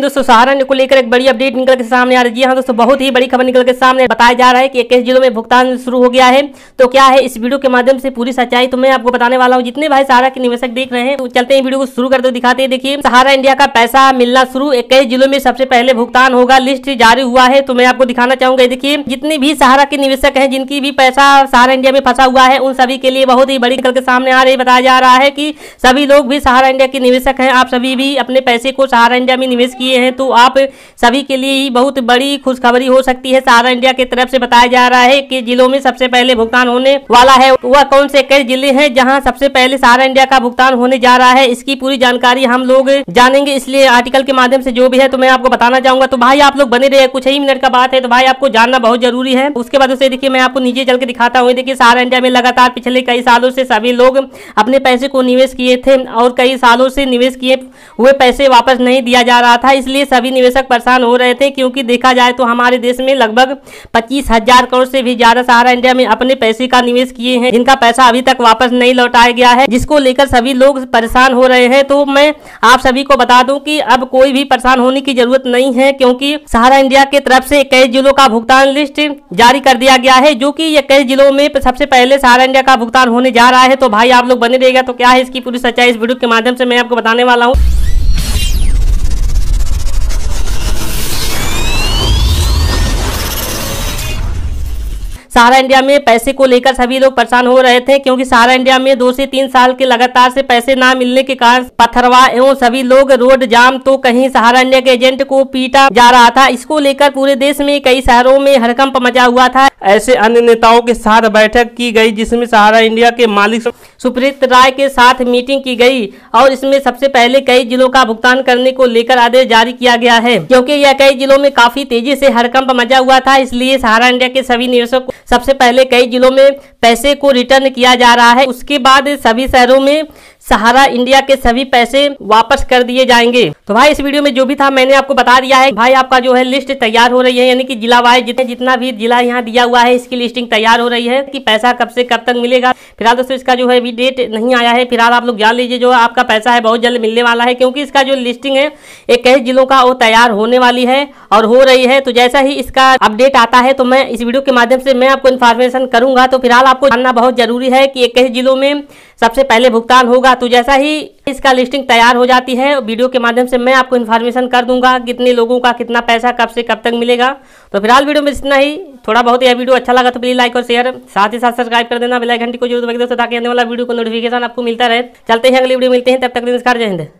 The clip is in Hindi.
दोस्तों सहारण को लेकर एक बड़ी अपडेट निकल के सामने आ रही है हाँ, दोस्तों बहुत ही बड़ी खबर निकल के सामने बताया जा रहा है कि इक्कीस जिलों में भुगतान शुरू हो गया है तो क्या है इस वीडियो के माध्यम से पूरी सच्चाई तो मैं आपको बताने वाला हूँ जितने भाई सहारा के निवेशक देख रहे हैं तो चलते हैं वीडियो को शुरू दो दिखाते हैं देखिए सहारा इंडिया का पैसा मिलना शुरू इक्कीस जिलों में सबसे पहले भुगतान होगा लिस्ट जारी हुआ है तो मैं आपको दिखाना चाहूंगा देखिए जितने भी सहारा के निवेशक है जिनकी भी पैसा सहारा इंडिया में फंसा हुआ है उन सभी के लिए बहुत ही बड़ी निकल के सामने आ रही बताया जा रहा है की सभी लोग भी सहारा इंडिया के निवेशक है आप सभी भी अपने पैसे को सहारा इंडिया में निवेश किए लिए हैं तो आप सभी के लिए ही बहुत बड़ी खुशखबरी हो सकती है सारा इंडिया की तरफ से बताया जा रहा है कि जिलों में सबसे पहले भुगतान होने वाला है वह कौन से कई जिले हैं जहां सबसे पहले सारा इंडिया का भुगतान होने जा रहा है इसकी पूरी जानकारी हम लोग जानेंगे इसलिए आर्टिकल के माध्यम से जो भी है तो मैं आपको बताना चाहूंगा तो भाई आप लोग बने रहे कुछ ही मिनट का बात है तो भाई आपको जानना बहुत जरूरी है उसके बाद उसे देखिए मैं आपको नीचे चल के दिखाता हूँ देखिए सारा इंडिया में लगातार पिछले कई सालों से सभी लोग अपने पैसे को निवेश किए थे और कई सालों से निवेश किए हुए पैसे वापस नहीं दिया जा रहा था इसलिए सभी निवेशक परेशान हो रहे थे क्योंकि देखा जाए तो हमारे देश में लगभग पच्चीस हजार करोड़ से भी ज्यादा सहारा इंडिया में अपने पैसे का निवेश किए हैं जिनका पैसा अभी तक वापस नहीं लौटाया गया है जिसको लेकर सभी लोग परेशान हो रहे हैं तो मैं आप सभी को बता दूं कि अब कोई भी परेशान होने की जरूरत नहीं है क्योंकि सहारा इंडिया के तरफ से इक्कीस जिलों का भुगतान लिस्ट जारी कर दिया गया है जो कि इक्कीस जिलों में सबसे पहले सहारा इंडिया का भुगतान होने जा रहा है तो भाई आप लोग बने रहेगा तो क्या है इसकी पूरी सच्चाई इस वीडियो के माध्यम से मैं आपको बताने वाला हूँ सहारा इंडिया में पैसे को लेकर सभी लोग परेशान हो रहे थे क्योंकि सहारा इंडिया में दो से तीन साल के लगातार से पैसे ना मिलने के कारण पथरवा एवं सभी लोग रोड जाम तो कहीं सहारा इंडिया के एजेंट को पीटा जा रहा था इसको लेकर पूरे देश में कई शहरों में हड़कंप मचा हुआ था ऐसे अन्य नेताओं के साथ बैठक की गई जिसमें सहारा इंडिया के मालिक सुप्रीत राय के साथ मीटिंग की गई और इसमें सबसे पहले कई जिलों का भुगतान करने को लेकर आदेश जारी किया गया है क्योंकि यह कई जिलों में काफी तेजी से हरकंप मचा हुआ था इसलिए सहारा इंडिया के सभी निवेशक को सबसे पहले कई जिलों में पैसे को रिटर्न किया जा रहा है उसके बाद सभी शहरों में सहारा इंडिया के सभी पैसे वापस कर दिए जाएंगे तो भाई इस वीडियो में जो भी था मैंने आपको बता दिया है भाई आपका जो है लिस्ट तैयार हो रही है यानी कि जिला वाइज जितने जितना भी जिला यहाँ दिया हुआ है इसकी लिस्टिंग तैयार हो रही है कि पैसा कब से कब तक मिलेगा फिलहाल दोस्तों इसका जो है अभी डेट नहीं आया है फिलहाल आप लोग जान लीजिए जो आपका पैसा है बहुत जल्द मिलने वाला है क्योंकि इसका जो लिस्टिंग है एक कई जिलों का वो तैयार होने वाली है और हो रही है तो जैसा ही इसका अपडेट आता है तो मैं इस वीडियो के माध्यम से मैं आपको इन्फॉर्मेशन करूंगा तो फिलहाल आपको जानना बहुत जरूरी है कि कई जिलों में सबसे पहले भुगतान होगा तो जैसा ही इसका लिस्टिंग तैयार हो जाती है वीडियो के माध्यम से मैं आपको इन्फॉर्मेशन कर दूंगा कितने लोगों का कितना पैसा कब से कब तक मिलेगा तो फिलहाल वीडियो में इतना ही थोड़ा बहुत यह वीडियो अच्छा लगा तो प्लीज लाइक और शेयर साथ ही साथ सब्सक्राइब कर देना घंटी को जरूर दबा ताकि आने वाला वीडियो को नोटिफिकेशन आपको मिलता रहे चलते हैं अगली वीडियो मिलते हैं तब तक नमस्कार जय हिंद